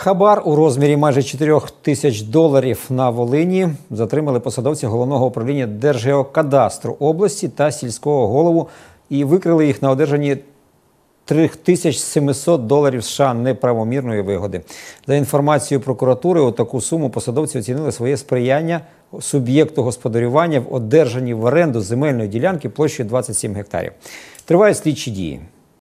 Хабар у розмірі майже 4 тисяч доларів на Волині затримали посадовці головного управління Держгеокадастру області та сільського голову і викрили їх на одержанні 3700 доларів США неправомірної вигоди. За інформацією прокуратури, у таку суму посадовці оцінили своє сприяння суб'єкту господарювання в одержанні в оренду земельної ділянки площею 27 гектарів. Тривають слідчі дії.